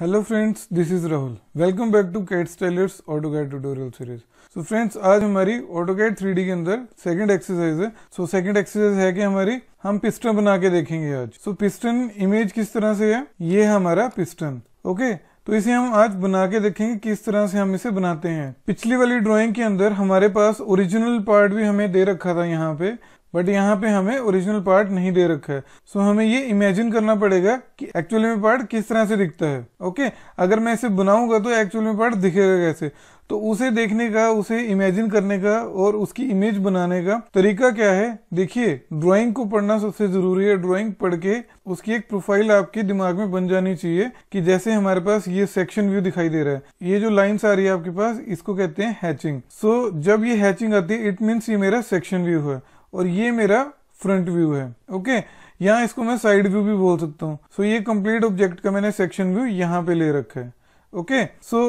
Hello friends this is Rahul welcome back to CAD Stylers guide tutorial series so friends आज हमारी AutoCAD three के अंदर second exercise है so second exercise है कि हमारी हम पिस्टन बना के देखेंगे आज सो पिस्टन इमेज किस तरह से है ये हमारा पिस्टन ओके तो इसे हम आज बना के देखेंगे किस तरह से हम इसे बनाते हैं पिछली वाली ड्राइंग के अंदर हमारे पास ओरिजिनल पार्ट भी हमें दे रखा था यहाँ पे बट यहाँ पे हमें ओरिजिनल पार्ट नहीं दे रखा है सो so, हमें ये इमेजिन करना पड़ेगा कि एक्चुअल में पार्ट किस तरह से दिखता है ओके okay? अगर मैं इसे बनाऊंगा तो एक्चुअल में पार्ट दिखेगा कैसे तो उसे देखने का उसे इमेजिन करने का और उसकी इमेज बनाने का तरीका क्या है देखिए ड्राइंग को पढ़ना सबसे जरूरी है ड्राइंग पढ़ के उसकी एक प्रोफाइल आपके दिमाग में बन जानी चाहिए कि जैसे हमारे पास ये सेक्शन व्यू दिखाई दे रहा है ये जो लाइंस आ रही है आपके पास इसको कहते हैं हैचिंग सो so, जब ये हैचिंग आती है इट मीन्स ये मेरा सेक्शन व्यू है और ये मेरा फ्रंट व्यू है ओके यहाँ इसको मैं साइड व्यू भी बोल सकता हूँ सो so, ये कंप्लीट ऑब्जेक्ट का मैंने सेक्शन व्यू यहाँ पे ले रखा है ओके सो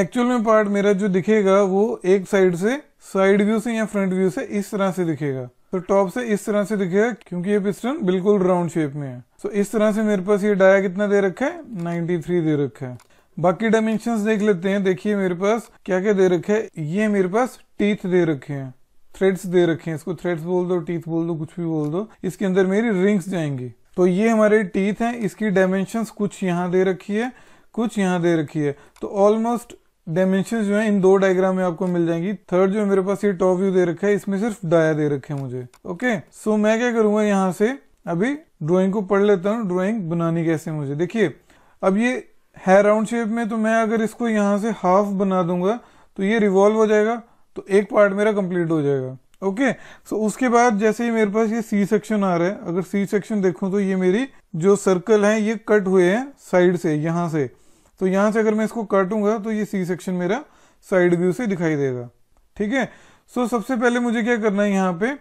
एक्चुअल में पार्ट मेरा जो दिखेगा वो एक साइड से साइड व्यू से या फ्रंट व्यू से इस तरह से दिखेगा तो टॉप से इस तरह से दिखेगा क्योंकि ये पिस्टन बिल्कुल राउंड शेप में है सो so, इस तरह से मेरे पास ये डाया कितना दे रखा है 93 दे रखा है बाकी डायमेंशन देख लेते हैं देखिए मेरे पास क्या क्या दे रखे है ये मेरे पास टीथ दे रखे हैं थ्रेड्स दे रखे हैं इसको थ्रेड्स बोल दो टीथ बोल दो कुछ भी बोल दो इसके अंदर मेरी रिंग्स जाएंगी तो ये हमारे टीथ हैं इसकी डायमेंशन कुछ यहाँ दे रखी है कुछ यहाँ दे रखी है तो ऑलमोस्ट डायमेंशन जो है इन दो डायग्राम में आपको मिल जाएंगी थर्ड जो मेरे पास ये टॉप व्यू दे रखा है इसमें सिर्फ डाया दे रखे है मुझे ओके सो मैं क्या करूंगा यहाँ से अभी ड्रॉइंग को पढ़ लेता हूँ ड्रॉइंग बनानी कैसे मुझे देखिए अब ये है राउंड शेप में तो मैं अगर इसको यहाँ से हाफ बना दूंगा तो ये रिवॉल्व हो जाएगा तो एक पार्ट मेरा कंप्लीट हो जाएगा ओके okay, सो so उसके बाद जैसे ही मेरे पास ये सी सेक्शन आ रहा है अगर सी सेक्शन देखूं तो ये मेरी जो सर्कल है ये कट हुए हैं साइड से यहाँ से तो यहाँ से अगर मैं इसको काटूंगा तो ये सी सेक्शन मेरा साइड व्यू से दिखाई देगा ठीक है सो सबसे पहले मुझे क्या करना है यहाँ पे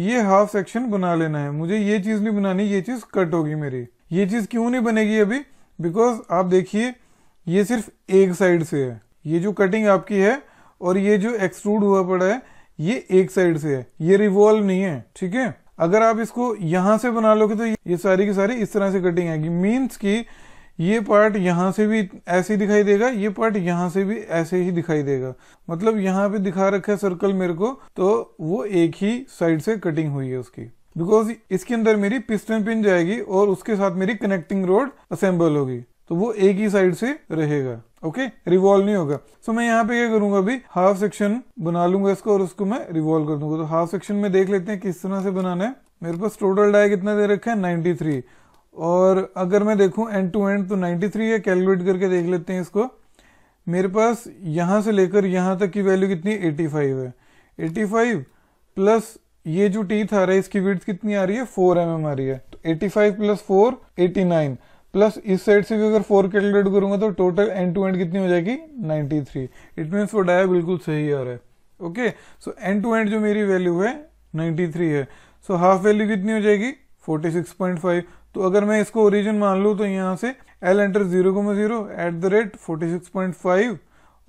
ये हाफ सेक्शन बना लेना है मुझे ये चीज नहीं बनानी ये चीज कट होगी मेरी ये चीज क्यों नहीं बनेगी अभी बिकॉज आप देखिए ये सिर्फ एक साइड से है ये जो कटिंग आपकी है और ये जो एक्सट्रूड हुआ पड़ा है ये एक साइड से है ये रिवॉल्व नहीं है ठीक है अगर आप इसको यहां से बना लोगे तो ये सारी की सारी इस तरह से कटिंग आएगी मीन्स की ये पार्ट यहाँ से भी ऐसे दिखाई देगा ये पार्ट यहाँ से भी ऐसे ही दिखाई देगा मतलब यहाँ पे दिखा रखा है सर्कल मेरे को तो वो एक ही साइड से कटिंग हुई है उसकी बिकॉज इसके अंदर मेरी पिस्टन पिन जाएगी और उसके साथ मेरी कनेक्टिंग रोड असेंबल होगी तो वो एक ही साइड से रहेगा ओके रिवॉल्व नहीं होगा सो so, मैं यहाँ पे क्या करूंगा अभी हाफ सेक्शन बना लूंगा इसको और उसको मैं रिवॉल्व कर दूंगा तो हाफ सेक्शन में देख लेते हैं किस तरह से बनाना है मेरे पास टोटल डाय कितना दे रखा है 93 और अगर मैं देखूं एंड टू एंड तो 93 है कैलकुलेट करके देख लेते हैं इसको मेरे पास यहां से लेकर यहां तक की वैल्यू कितनी 85 है 85 प्लस ये जो टीथ आ रहा है इसकी विड्थ कितनी आ रही है 4 एम mm आ रही है तो 85 प्लस 4 89 प्लस इस साइड से भी अगर फोर कैलकुलेट करूंगा तो टोटल एंड टू एंड कितनी हो जाएगी 93 थ्री इट मीन्स वो डाया बिल्कुल सही आ रहा है okay so end to end जो मेरी वैल्यू है 93 है सो हाफ वैल्यू कितनी हो जाएगी 46.5 तो अगर मैं इसको ओरिजिन मान लूँ तो यहाँ से एल एंटर जीरो को zero at the rate forty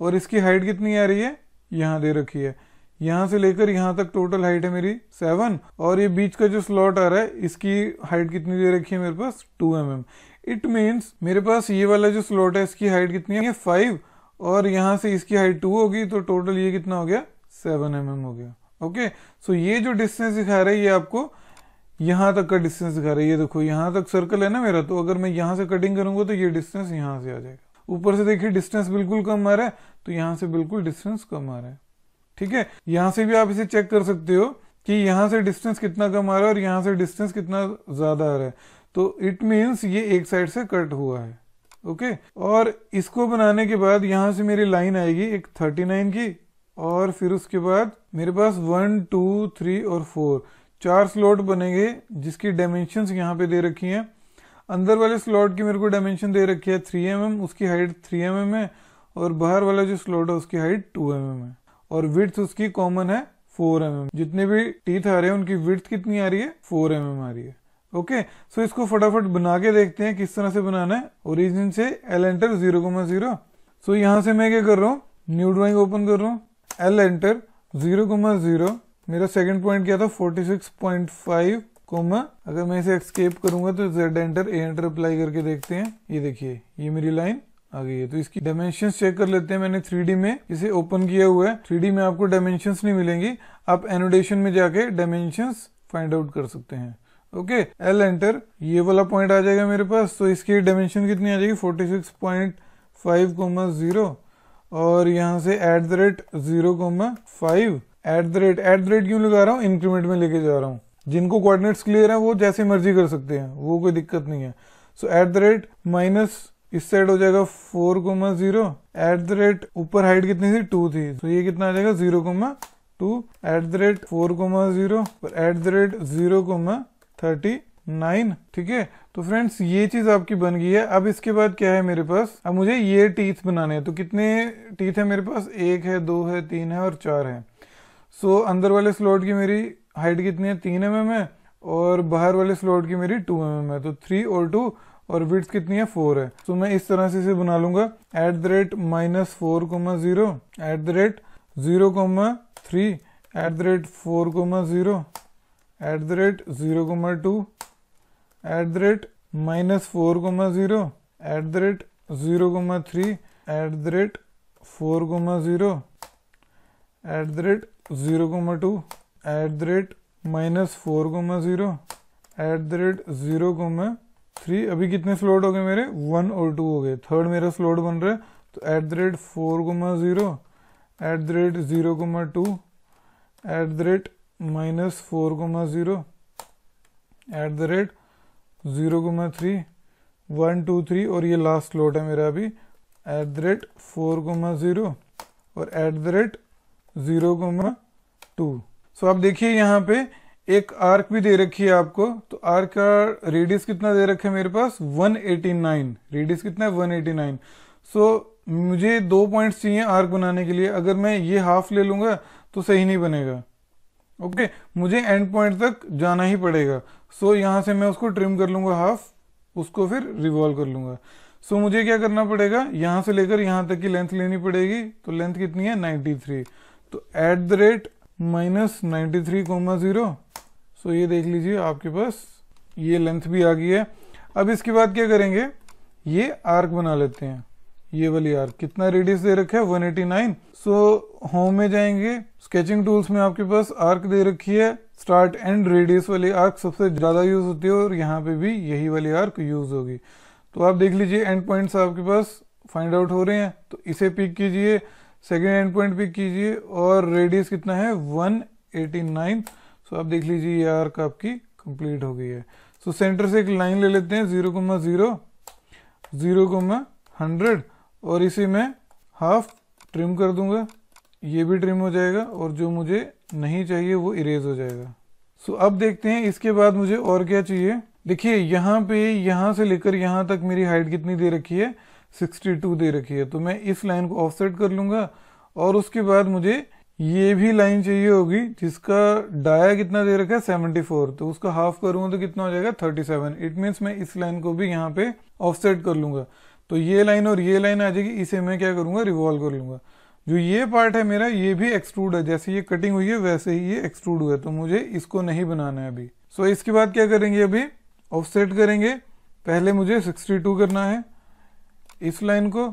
और इसकी हाइट कितनी आ रही है यहाँ दे रखी है यहाँ से लेकर यहाँ तक टोटल हाइट है मेरी सेवन और ये बीच का जो स्लॉट आ रहा है इसकी हाइट कितनी दे रखी है मेरे पास two M M it means मेरे पास ये वाला जो स्लॉट है इसकी हाइट कितनी है फाइव और यहाँ से इसकी हाइट टू होगी तो टोटल ये कितना हो गया सेवन एम mm हो गया ओके okay? सो so ये जो डिस्टेंस दिखा रहा है ये आपको यहाँ तक का डिस्टेंस दिखा रहा है ये देखो यहाँ तक सर्कल है ना मेरा तो अगर मैं यहाँ से कटिंग करूंगा तो ये डिस्टेंस यहाँ से आ जाएगा ऊपर से देखिए डिस्टेंस बिल्कुल कम आ रहा है तो यहाँ से बिल्कुल डिस्टेंस कम आ रहा है ठीक है यहाँ से भी आप इसे चेक कर सकते हो कि यहाँ से डिस्टेंस कितना कम आ रहा है और यहाँ से डिस्टेंस कितना ज्यादा आ रहा है तो इट मीन्स ये एक साइड से कट हुआ है ओके okay? और इसको बनाने के बाद यहाँ से मेरी लाइन आएगी एक थर्टी नाइन की और फिर उसके बाद मेरे पास वन टू थ्री और फोर चार स्लॉट बनेंगे जिसकी डायमेंशन यहाँ पे दे रखी हैं अंदर वाले स्लॉट की मेरे को डायमेंशन दे रखी है थ्री एम mm, उसकी हाइट थ्री एम है और बाहर वाला जो स्लॉट है उसकी हाइट टू एम है और विथ उसकी कॉमन है फोर एम mm। जितने भी टीथ आ रहे हैं उनकी विथ कितनी आ रही है फोर एम mm आ रही है ओके सो इसको फटाफट बना के देखते हैं किस तरह से बनाना है ओरिजिन से L enter zero comma zero so यहाँ से मैं क्या कर रहा हूँ न्यू ड्राइंग ओपन कर रहा हूँ L enter zero comma zero मेरा सेकंड पॉइंट क्या था forty six point five comma अगर मैं इसे एक्सकेप करूंगा तो Z enter A enter apply करके देखते हैं ये देखिए ये मेरी लाइन आ गई है तो इसकी डायमेंशन चेक कर लेते हैं मैंने थ्री में इसे ओपन किया हुआ है थ्री में आपको डायमेंशन नहीं मिलेंगी आप एनोडेशन में जाके डायमेंशन फाइंड आउट कर सकते हैं ओके एल एंटर ये वाला पॉइंट आ जाएगा मेरे पास तो इसकी डायमेंशन कितनी आ जाएगी forty six point five comma zero और यहाँ से at the rate zero comma five at the rate at the rate क्यों लगा रहा हूँ इंक्रीमेंट में लेके जा रहा हूँ जिनको कोऑर्डिनेट्स क्लियर है वो जैसे मर्जी कर सकते हैं वो कोई दिक्कत नहीं है so at the rate minus इस साइड हो जाएगा four comma zero at the rate ऊपर हाइट कितनी थी टू थी तो so, ये कितना आ जाएगा zero comma two at the rate four comma zero at the rate zero comma thirty nine ठीक है तो फ्रेंड्स ये चीज आपकी बन गई है अब इसके बाद क्या है मेरे पास अब मुझे ये टीथ बनाने हैं तो कितने टीथ है मेरे पास एक है दो है तीन है और चार है सो so, अंदर वाले स्लॉट की मेरी हाइट कितनी है तीन एम एम है और बाहर वाले स्लॉट की मेरी टू एम एम है तो थ्री और टू और विड्थ कितनी है फोर है तो so, मैं इस तरह से इसे बना लूंगा at the rate minus four comma zero at the rate zero comma three at the rate four comma zero at the rate zero comma two at the rate minus four comma zero at the rate zero comma three at the rate four comma zero at the rate zero comma two at the rate minus four comma zero at the rate zero comma three अभी कितने slot हो गए मेरे one और to हो गए third मेरा slot बन रहा है तो at the rate four comma zero at the rate zero comma two at the rate minus four comma zero at the rate zero comma three one two three और ये last load है मेरा अभी at the rate four comma zero और at the rate zero comma two so आप देखिए यहाँ पे एक आर्क भी दे रखी है आपको तो आर्क का रेडियस कितना दे रखा है मेरे पास 189 रेडियस कितना है 189 सो so, मुझे दो पॉइंट्स चाहिए आर्क बनाने के लिए अगर मैं ये हाफ ले लूंगा तो सही नहीं बनेगा ओके okay, मुझे एंड पॉइंट तक जाना ही पड़ेगा सो so, यहाँ से मैं उसको ट्रिम कर लूंगा हाफ उसको फिर रिवॉल्व कर लूंगा सो so, मुझे क्या करना पड़ेगा यहाँ से लेकर यहाँ तक की लेंथ लेनी पड़ेगी तो लेंथ कितनी है 93 तो at the rate minus ninety three comma zero so ये देख लीजिए आपके पास ये लेंथ भी आ गई है अब इसके बाद क्या करेंगे ये आर्क बना लेते हैं ये वाली आर कितना रेडियस दे रखा है 189 सो so, होम में जाएंगे स्केचिंग टूल्स में आपके पास आर्क दे रखी है स्टार्ट एंड रेडियस वाली आर्क सबसे ज्यादा यूज होती है और यहाँ पे भी यही वाली आर्क यूज होगी तो आप देख लीजिए एंड पॉइंट्स आपके पास फाइंड आउट हो रहे हैं तो इसे पिक कीजिए सेकेंड एंड पॉइंट पिक कीजिए और रेडियस कितना है नाइन सो तो आप देख लीजिए ये आर्क आपकी कंप्लीट हो गई है सो so, सेंटर से एक लाइन ले लेते हैं जीरो जीरो जीरो हंड्रेड और इसी में हाफ ट्रिम कर दूंगा ये भी ट्रिम हो जाएगा और जो मुझे नहीं चाहिए वो इरेज हो जाएगा सो अब देखते हैं इसके बाद मुझे और क्या चाहिए देखिए यहाँ पे यहाँ से लेकर यहाँ तक मेरी हाइट कितनी दे रखी है 62 दे रखी है तो मैं इस लाइन को ऑफसेट कर लूंगा और उसके बाद मुझे ये भी लाइन चाहिए होगी जिसका डाया कितना दे रखा है 74 तो उसका हाफ करूंगा तो कितना हो जाएगा 37 इट मीन्स मैं इस लाइन को भी यहाँ पे ऑफसेट कर लूंगा तो ये लाइन और ये लाइन आ जाएगी इसे मैं क्या करूंगा रिवॉल्व कर लूंगा जो ये पार्ट है मेरा ये भी एक्सट्रूड है जैसे ये कटिंग हुई है वैसे ही ये एक्सट्रूड हुआ है तो मुझे इसको नहीं बनाना है अभी सो so, इसके बाद क्या करेंगे अभी ऑफसेट करेंगे पहले मुझे 62 करना है इस लाइन को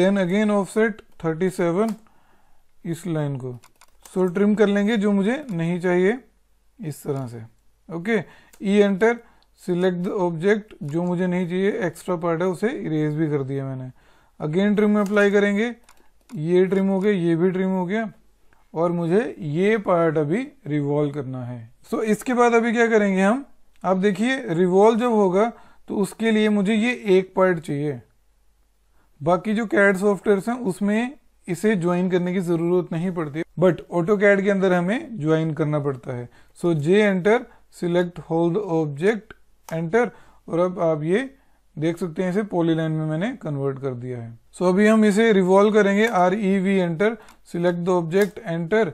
देन अगेन ऑफसेट 37 इस लाइन को सो so, ट्रिम कर लेंगे जो मुझे नहीं चाहिए इस तरह से okay E enter select the object जो मुझे नहीं चाहिए एक्स्ट्रा पार्ट है उसे इरेज भी कर दिया मैंने अगेन ट्रिम में अप्लाई करेंगे ये ट्रिम हो गया ये भी ट्रिम हो गया और मुझे ये पार्ट अभी रिवॉल्व करना है सो so, इसके बाद अभी क्या करेंगे हम आप देखिए रिवॉल्व जब होगा तो उसके लिए मुझे ये एक पार्ट चाहिए बाकी जो कैड सॉफ्टवेयर हैं उसमें इसे ज्वाइन करने की जरूरत नहीं पड़ती बट ऑटो कैड के अंदर हमें ज्वाइन करना पड़ता है so J enter select hold object enter और अब आप ये देख सकते हैं इसे पोली लाइन में मैंने कन्वर्ट कर दिया है सो so, अभी हम इसे रिवॉल्व करेंगे R E V enter select the object enter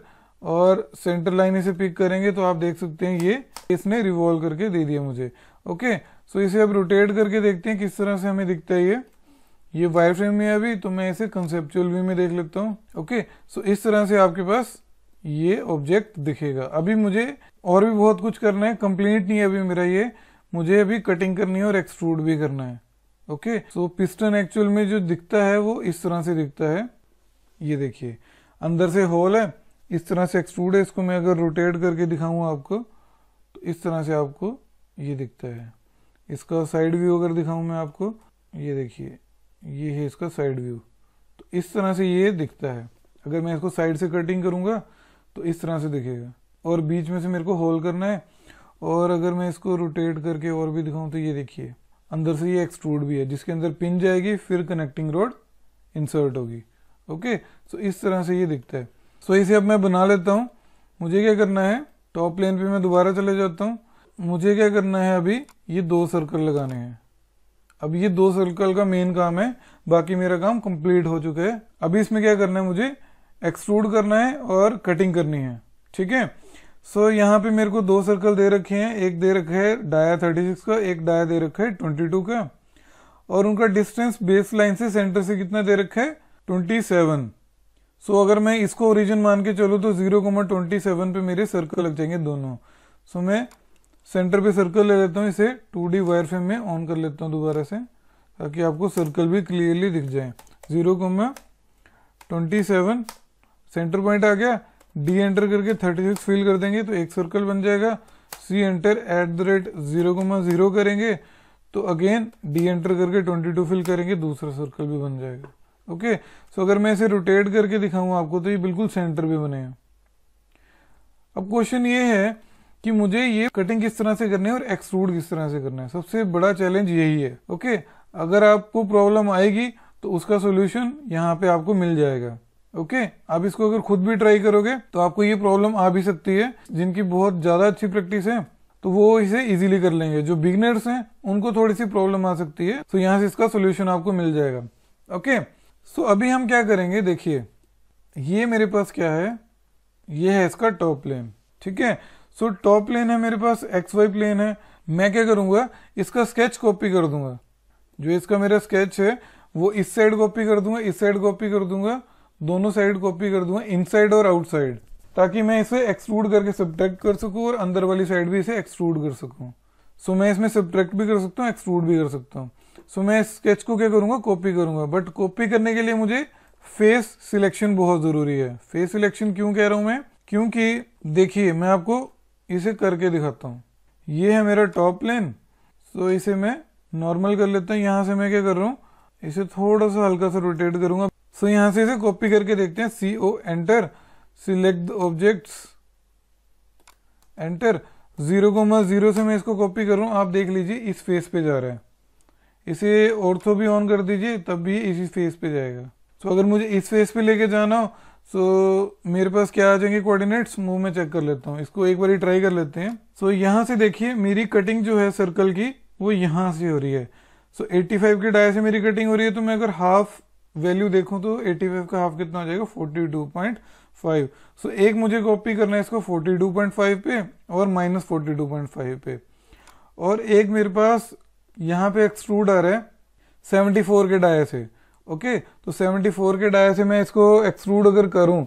और सेंटर लाइन इसे पिक करेंगे तो आप देख सकते हैं ये इसने रिवॉल्व करके दे दिया मुझे ओके okay, सो so इसे अब रोटेट करके देखते हैं किस तरह से हमें दिखता है ये ये वायर फ्रेम में अभी तो मैं इसे कंसेप्चुअल व्यू में देख लेता हूँ ओके सो इस तरह से आपके पास ये ऑब्जेक्ट दिखेगा अभी मुझे और भी बहुत कुछ करना है कंप्लीट नहीं है अभी मेरा ये मुझे अभी कटिंग करनी है और एक्सट्रूड भी करना है ओके सो पिस्टन एक्चुअल में जो दिखता है वो इस तरह से दिखता है ये देखिए अंदर से होल है इस तरह से एक्सट्रूड है इसको मैं अगर रोटेट करके दिखाऊं आपको तो इस तरह से आपको ये दिखता है इसका साइड व्यू अगर दिखाऊं मैं आपको ये देखिए ये है इसका साइड व्यू तो इस तरह से ये दिखता है अगर मैं इसको साइड से कटिंग करूंगा तो इस तरह से दिखेगा और बीच में से मेरे को होल करना है और अगर मैं इसको रोटेट करके और भी दिखाऊं तो ये देखिए अंदर से ये एक्सट्रूड भी है जिसके अंदर पिन जाएगी फिर कनेक्टिंग रोड इंसर्ट होगी ओके सो इस तरह से ये दिखता है सो इसे अब मैं बना लेता हूँ मुझे क्या करना है टॉप लेन पे मैं दोबारा चले जाता हूँ मुझे क्या करना है अभी ये दो सर्कल लगाने हैं अब ये दो सर्कल का मेन काम है बाकी मेरा काम कंप्लीट हो चुका है अभी इसमें क्या करना है मुझे एक्सट्रूड करना है और कटिंग करनी है ठीक है सो so, यहाँ पे मेरे को दो सर्कल दे रखे हैं एक दे रखा है डाया 36 का एक डाया दे रखा है 22 का और उनका डिस्टेंस बेस लाइन से सेंटर से कितना दे रखा है 27 सो so, अगर मैं इसको ओरिजिन मान के चलूँ तो जीरो मैं ट्वेंटी सेवन पे मेरे सर्कल लग जाएंगे दोनों सो so, मैं सेंटर पे सर्कल ले लेता हूँ इसे टू डी वायर फ्रेम में ऑन कर लेता हूँ दोबारा से ताकि आपको सर्कल भी क्लियरली दिख जाए zero comma twenty seven centre point आ गया डी एंटर करके 36 फिल कर देंगे तो एक सर्कल बन जाएगा C enter at the rate zero comma zero करेंगे तो अगेन डी एंटर करके 22 फिल करेंगे दूसरा सर्कल भी बन जाएगा ओके सो अगर मैं इसे रोटेट करके दिखाऊं आपको तो ये बिल्कुल सेंटर भी हैं अब क्वेश्चन ये है कि मुझे ये कटिंग किस तरह से करनी है और एक्सट्रूड किस तरह से करना है सबसे बड़ा चैलेंज यही है ओके अगर आपको प्रॉब्लम आएगी तो उसका सोल्यूशन यहाँ पे आपको मिल जाएगा ओके okay, आप इसको अगर खुद भी ट्राई करोगे तो आपको ये प्रॉब्लम आ भी सकती है जिनकी बहुत ज्यादा अच्छी प्रैक्टिस है तो वो इसे इजीली कर लेंगे जो बिगनर्स हैं उनको थोड़ी सी प्रॉब्लम आ सकती है तो यहाँ से इसका सोल्यूशन आपको मिल जाएगा ओके okay, सो अभी हम क्या करेंगे देखिए ये मेरे पास क्या है ये है इसका टॉप प्लेन ठीक है सो टॉप प्लेन है मेरे पास एक्स वाई प्लेन है मैं क्या करूंगा इसका स्केच कॉपी कर दूंगा जो इसका मेरा स्केच है वो इस साइड कॉपी कर दूंगा इस साइड कॉपी कर दूंगा दोनों साइड कॉपी कर दूंगा इनसाइड और आउटसाइड ताकि मैं इसे एक्सट्रूड करके सब्ट्रैक्ट कर सकूं और अंदर वाली साइड भी इसे एक्सट्रूड कर सकूं सो मैं इसमें सब्ट्रैक्ट भी कर सकता हूँ एक्सट्रूड भी कर सकता हूँ सो मैं इस स्केच को क्या करूंगा कॉपी करूंगा बट कॉपी करने के लिए मुझे फेस सिलेक्शन बहुत जरूरी है फेस सिलेक्शन क्यों कह रहा हूं मैं क्योंकि देखिए मैं आपको इसे करके दिखाता हूँ ये है मेरा टॉप लेन सो इसे मैं नॉर्मल कर लेता हूँ यहाँ से मैं क्या कर रहा हूँ इसे थोड़ा सा हल्का सा रोटेट करूंगा सो so, यहां से इसे कॉपी करके देखते हैं C O enter select the objects enter zero को मैं जीरो से मैं इसको कॉपी कर रहा हूं आप देख लीजिए इस फेस पे जा रहा है इसे ऑर्थो भी ऑन कर दीजिए तब भी इसी फेस पे जाएगा सो so, अगर मुझे इस फेस पे लेके जाना हो सो so, मेरे पास क्या आ जाएंगे कोऑर्डिनेट्स मूव में चेक कर लेता हूँ इसको एक बार ट्राई कर लेते हैं सो so, यहाँ से देखिए मेरी कटिंग जो है सर्कल की वो यहाँ से हो रही है सो so, 85 के डाय से मेरी कटिंग हो रही है तो मैं अगर हाफ वैल्यू देखूं तो 85 का हाफ कितना हो जाएगा 42.5 सो so, एक मुझे कॉपी करना है इसको 42.5 पे और माइनस फोर्टी पे और एक मेरे पास यहाँ पे एक्सट्रूड आ रहा है 74 के डाया से ओके तो 74 के डाया से मैं इसको एक्सट्रूड अगर करूँ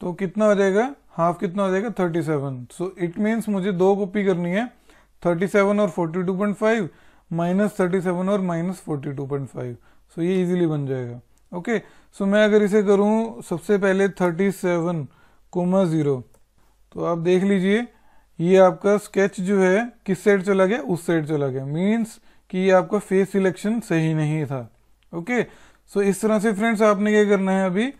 तो कितना हो जाएगा हाफ कितना हो जाएगा 37 सो इट मीन्स मुझे दो कॉपी करनी है 37 और 42.5 माइनस थर्टी और माइनस फोर्टी सो ये इजिली बन जाएगा ओके सो मैं अगर इसे करूं सबसे पहले 37 कोमा ज़ीरो तो आप देख लीजिए ये आपका स्केच जो है किस साइड चला गया उस साइड चला गया मीन्स कि ये आपका फेस सिलेक्शन सही नहीं था ओके सो इस तरह से फ्रेंड्स आपने क्या करना है अभी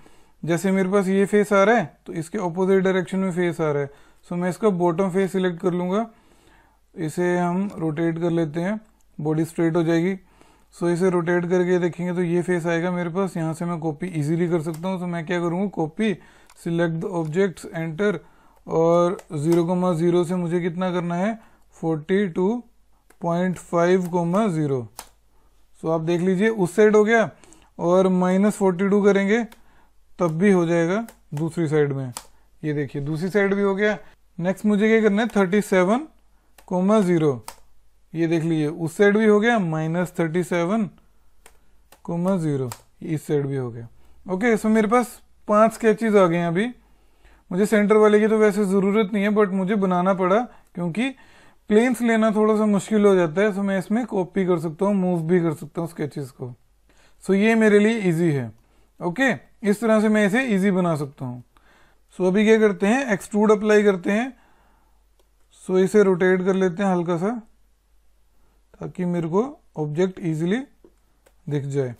जैसे मेरे पास ये फेस आ रहा है तो इसके ऑपोजिट डायरेक्शन में फेस आ रहा है सो so मैं इसका बॉटम फेस सिलेक्ट कर लूँगा इसे हम रोटेट कर लेते हैं बॉडी स्ट्रेट हो जाएगी सो so, इसे रोटेट करके देखेंगे तो ये फेस आएगा मेरे पास यहाँ से मैं कॉपी इजीली कर सकता हूँ तो मैं क्या करूँगा copy select the objects enter और जीरो कोमा जीरो से मुझे कितना करना है forty two point five comma zero so आप देख लीजिए उस साइड हो गया और माइनस फोर्टी टू करेंगे तब भी हो जाएगा दूसरी साइड में ये देखिए दूसरी साइड भी हो गया नेक्स्ट मुझे क्या करना है थर्टी सेवन कोमा जीरो ये देख लीजिए उस साइड भी हो गया minus thirty seven comma zero इस साइड भी हो गया ओके इसमें मेरे पास पांच स्केचेज आ गए हैं अभी मुझे सेंटर वाले की तो वैसे ज़रूरत नहीं है बट मुझे बनाना पड़ा क्योंकि प्लेन्स लेना थोड़ा सा मुश्किल हो जाता है सो मैं इसमें कॉपी कर सकता हूँ मूव भी कर सकता हूँ स्केचेस को सो ये मेरे लिए इजी है ओके इस तरह से मैं इसे इजी बना सकता हूँ सो अभी क्या करते हैं एक्सट्रूड अप्लाई करते हैं सो इसे रोटेट कर लेते हैं हल्का सा ताकि मेरे को ऑब्जेक्ट इजीली दिख जाए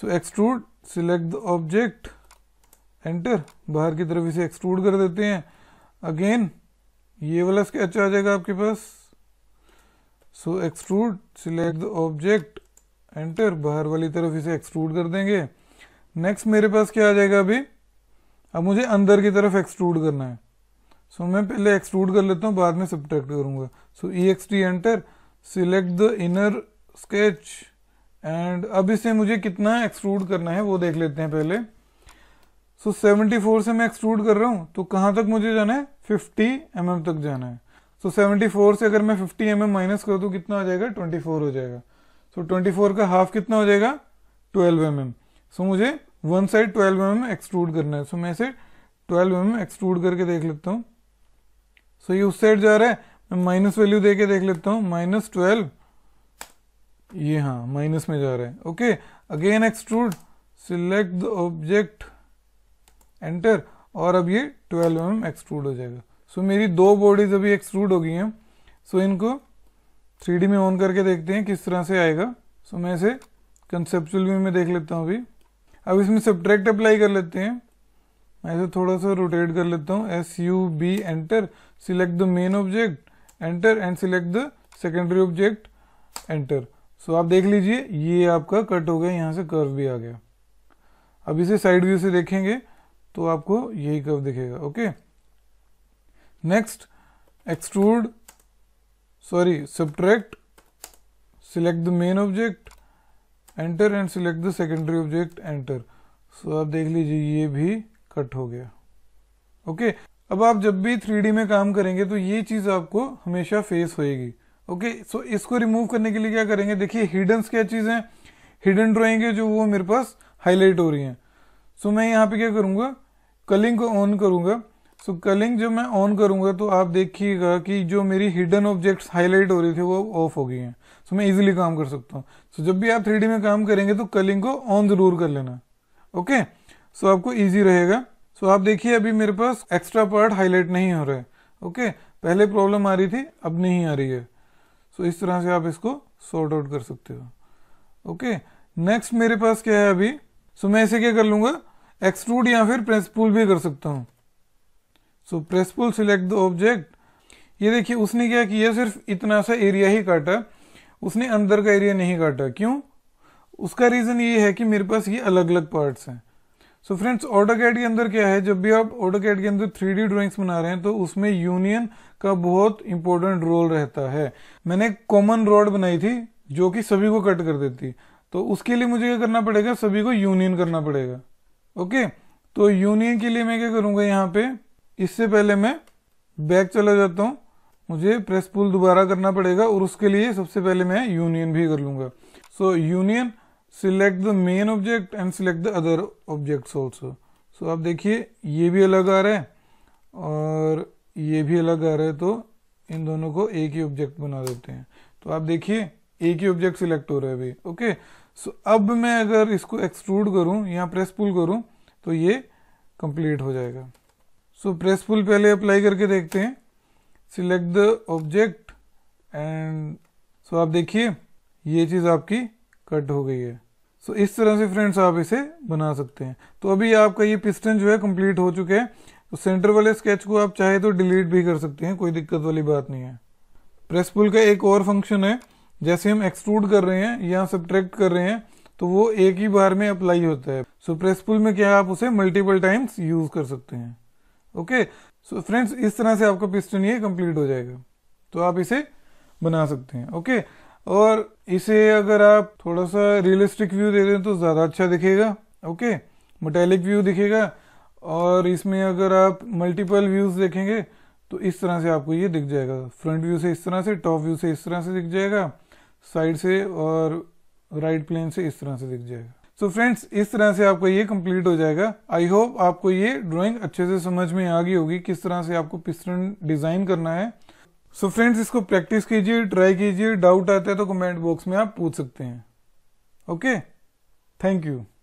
so extrude select the object enter बाहर की तरफ इसे एक्सट्रूड कर देते हैं अगेन ये वाला स्केच आ जाएगा आपके पास so extrude select the object enter बाहर वाली तरफ इसे एक्सट्रूड कर देंगे नेक्स्ट मेरे पास क्या आ जाएगा अभी अब मुझे अंदर की तरफ एक्सट्रूड करना है सो so, मैं पहले एक्सट्रूड कर लेता हूँ बाद में सब्ट्रैक्ट करूँगा so E X T enter select the inner sketch and अब इसे मुझे कितना एक्सट्रूड करना है वो देख लेते हैं पहले सो so, 74 से मैं एक्सट्रूड कर रहा हूँ तो कहाँ तक मुझे जाना है 50 एम mm तक जाना है सो so, 74 से अगर मैं 50 एम एम माइनस कर तो कितना आ जाएगा 24 हो जाएगा सो so, 24 का हाफ कितना हो जाएगा 12 एम mm सो so, मुझे one side 12 M mm extrude करना है सो so, मैं इसे 12 एम mm एक्सट्रूड करके देख लेता हूँ सो so, ये उस साइड जा रहा है मैं माइनस वैल्यू दे के देख लेता हूँ माइनस ट्वेल्व ये हाँ माइनस में जा रहे हैं okay again extrude select the object enter और अब ये ट्वेल्व एम एक्सट्रूड हो जाएगा सो so, मेरी दो बॉडीज अभी एक्सट्रूड हो गई हैं सो so, इनको थ्री में ऑन करके देखते हैं किस तरह से आएगा सो so, मैं इसे कंसेप्चुअल व्यू में देख लेता हूँ अभी अब इसमें सब्ट्रैक्ट अप्लाई कर लेते हैं मैं इसे थोड़ा सा रोटेट कर लेता हूँ S U B enter select the main object enter and select the secondary object enter so आप देख लीजिए ये आपका कट हो गया यहाँ से कर्व भी आ गया अब इसे साइड व्यू से देखेंगे तो आपको यही कर्व दिखेगा okay next extrude sorry subtract select the main object enter and select the secondary object enter so आप देख लीजिए ये भी कट हो गया ओके okay? अब आप जब भी थ्री में काम करेंगे तो ये चीज़ आपको हमेशा फेस होएगी ओके सो इसको रिमूव करने के लिए क्या करेंगे देखिए हिडन क्या चीज़ है हिडन ड्रॉइंग है जो वो मेरे पास हाईलाइट हो रही है सो so, मैं यहाँ पे क्या करूंगा कलिंग को ऑन करूंगा सो so, कलिंग जब मैं ऑन करूंगा तो आप देखिएगा कि जो मेरी हिडन ऑब्जेक्ट्स हाईलाइट हो रही थी वो ऑफ हो गई हैं सो so, मैं इजीली काम कर सकता हूँ सो so, जब भी आप थ्री में काम करेंगे तो कलिंग को ऑन ज़रूर कर लेना ओके okay? सो so, आपको ईजी रहेगा सो so, आप देखिए अभी मेरे पास एक्स्ट्रा पार्ट हाईलाइट नहीं हो रहे ओके okay? पहले प्रॉब्लम आ रही थी अब नहीं आ रही है सो so, इस तरह से आप इसको सॉर्ट आउट कर सकते हो ओके नेक्स्ट मेरे पास क्या है अभी सो so, मैं इसे क्या कर लूँगा एक्सट्रूड या फिर प्रेस पुल भी कर सकता हूँ so press pull select the object ये देखिए उसने क्या किया सिर्फ इतना सा एरिया ही काटा उसने अंदर का एरिया नहीं काटा क्यों उसका रीज़न ये है कि मेरे पास ये अलग अलग पार्ट्स हैं सो फ्रेंड्स ऑटोकैड के अंदर क्या है जब भी आप ऑटोकैड के अंदर थ्री ड्राइंग्स बना रहे हैं तो उसमें यूनियन का बहुत इंपॉर्टेंट रोल रहता है मैंने एक कॉमन रॉड बनाई थी जो कि सभी को कट कर देती तो उसके लिए मुझे क्या करना पड़ेगा सभी को यूनियन करना पड़ेगा ओके तो यूनियन के लिए मैं क्या करूँगा यहाँ पे इससे पहले मैं बैक चला जाता हूँ मुझे प्रेस पुल दोबारा करना पड़ेगा और उसके लिए सबसे पहले मैं यूनियन भी कर लूँगा so union select the main object and select the other object also so आप देखिए ये भी अलग आ रहा है और ये भी अलग आ रहा है तो इन दोनों को एक ही ऑब्जेक्ट बना देते हैं तो आप देखिए एक ही ऑब्जेक्ट सिलेक्ट हो रहा है अभी ओके सो अब मैं अगर इसको एक्सट्रूड करूं या प्रेस पुल करूं तो ये कंप्लीट हो जाएगा सो प्रेस पुल पहले अप्लाई करके देखते हैं select the object and so आप देखिए ये चीज़ आपकी कट हो गई है सो so, इस तरह से फ्रेंड्स आप इसे बना सकते हैं तो अभी आपका ये पिस्टन जो है कंप्लीट हो चुके हैं तो सेंटर वाले स्केच को आप चाहे तो डिलीट भी कर सकते हैं कोई दिक्कत वाली बात नहीं है प्रेस पुल का एक और फंक्शन है जैसे हम एक्सट्रूड कर रहे हैं या सब्ट्रैक्ट कर रहे हैं तो वो एक ही बार में अप्लाई होता है सो so, प्रेस पुल में क्या आप उसे मल्टीपल टाइम्स यूज कर सकते हैं ओके सो फ्रेंड्स इस तरह से आपका पिस्टन ये कंप्लीट हो जाएगा तो आप इसे बना सकते हैं ओके okay? और इसे अगर आप थोड़ा सा रियलिस्टिक व्यू दे दें तो ज़्यादा अच्छा दिखेगा ओके मोटेलिक व्यू दिखेगा और इसमें अगर आप मल्टीपल व्यूज देखेंगे तो इस तरह से आपको ये दिख जाएगा फ्रंट व्यू से इस तरह से टॉप व्यू से इस तरह से दिख जाएगा साइड से और राइट प्लेन से इस तरह से दिख जाएगा सो so फ्रेंड्स इस तरह से आपका ये कंप्लीट हो जाएगा आई होप आपको ये ड्राइंग अच्छे से समझ में आ गई होगी किस तरह से आपको पिस्टन डिजाइन करना है सो so फ्रेंड्स इसको प्रैक्टिस कीजिए ट्राई कीजिए डाउट आते हैं तो कमेंट बॉक्स में आप पूछ सकते हैं ओके थैंक यू